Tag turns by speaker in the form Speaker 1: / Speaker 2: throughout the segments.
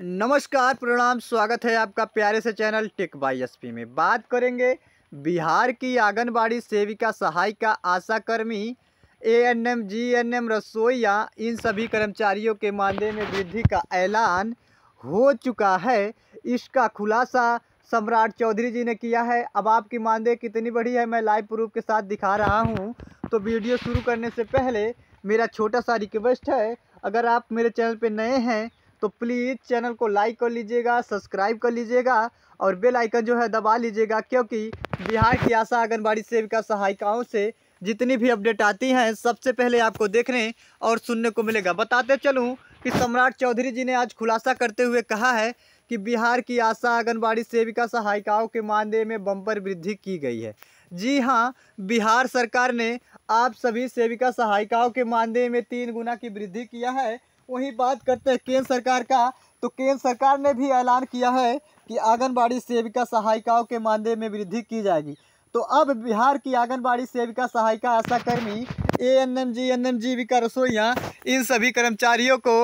Speaker 1: नमस्कार प्रणाम स्वागत है आपका प्यारे से चैनल टेक बाई एस में बात करेंगे बिहार की आंगनबाड़ी सेविका सहायिका आशा कर्मी A N M G N M रसोईया इन सभी कर्मचारियों के मानदेय में वृद्धि का ऐलान हो चुका है इसका खुलासा सम्राट चौधरी जी ने किया है अब आपकी मानदेय कितनी बढ़ी है मैं लाइव प्रूफ के साथ दिखा रहा हूँ तो वीडियो शुरू करने से पहले मेरा छोटा सा रिक्वेस्ट है अगर आप मेरे चैनल पर नए हैं तो प्लीज़ चैनल को लाइक कर लीजिएगा सब्सक्राइब कर लीजिएगा और बेल आइकन जो है दबा लीजिएगा क्योंकि बिहार की आशा आंगनबाड़ी सेविका सहायिकाओं से जितनी भी अपडेट आती हैं सबसे पहले आपको देखने और सुनने को मिलेगा बताते चलूँ कि सम्राट चौधरी जी ने आज खुलासा करते हुए कहा है कि बिहार की आशा आंगनबाड़ी सेविका सहायिकाओं के मानदेय में बम्पर वृद्धि की गई है जी हाँ बिहार सरकार ने आप सभी सेविका सहायिकाओं के मानदेय में तीन गुना की वृद्धि किया है वहीं बात करते हैं केंद्र सरकार का तो केंद्र सरकार ने भी ऐलान किया है कि आंगनबाड़ी सेविका सहायिकाओं के मानदेय में वृद्धि की जाएगी तो अब बिहार की आंगनबाड़ी सेविका सहायिका आशाकर्मी A N M G N M जी विका रसोइयाँ इन सभी कर्मचारियों को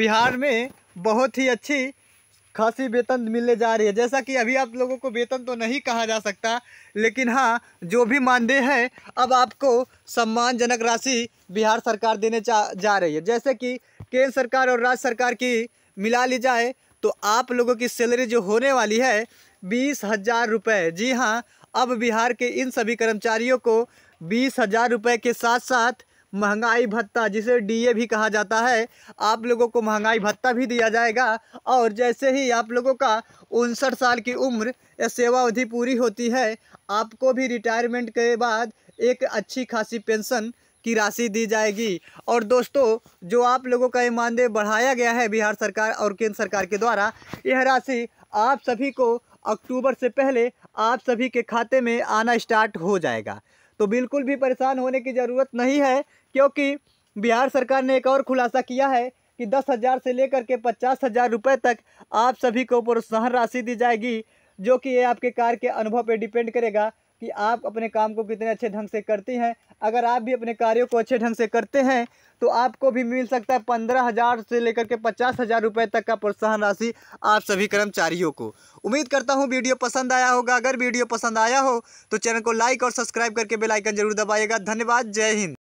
Speaker 1: बिहार में बहुत ही अच्छी खासी वेतन मिलने जा रही है जैसा कि अभी आप लोगों को वेतन तो नहीं कहा जा सकता लेकिन हाँ जो भी मानदेय है अब आपको सम्मानजनक राशि बिहार सरकार देने जा रही है जैसे कि केंद्र सरकार और राज्य सरकार की मिला ली जाए तो आप लोगों की सैलरी जो होने वाली है बीस हज़ार रुपये जी हाँ अब बिहार के इन सभी कर्मचारियों को बीस हज़ार रुपये के साथ साथ महंगाई भत्ता जिसे डीए भी कहा जाता है आप लोगों को महंगाई भत्ता भी दिया जाएगा और जैसे ही आप लोगों का उनसठ साल की उम्र या सेवा अवधि पूरी होती है आपको भी रिटायरमेंट के बाद एक अच्छी खासी पेंशन की राशि दी जाएगी और दोस्तों जो आप लोगों का ये मानदेय बढ़ाया गया है बिहार सरकार और केंद्र सरकार के द्वारा यह राशि आप सभी को अक्टूबर से पहले आप सभी के खाते में आना स्टार्ट हो जाएगा तो बिल्कुल भी परेशान होने की ज़रूरत नहीं है क्योंकि बिहार सरकार ने एक और खुलासा किया है कि दस हज़ार से लेकर के पचास हज़ार रुपये तक आप सभी को प्रोत्साहन राशि दी जाएगी जो कि ये आपके कार के अनुभव पे डिपेंड करेगा कि आप अपने काम को कितने अच्छे ढंग से करती हैं अगर आप भी अपने कार्यों को अच्छे ढंग से करते हैं तो आपको भी मिल सकता है पंद्रह हज़ार से लेकर के पचास हज़ार रुपये तक का प्रोत्साहन राशि आप सभी कर्मचारियों को उम्मीद करता हूँ वीडियो पसंद आया होगा अगर वीडियो पसंद आया हो तो चैनल को लाइक और सब्सक्राइब करके बेलाइकन जरूर दबाइएगा धन्यवाद जय हिंद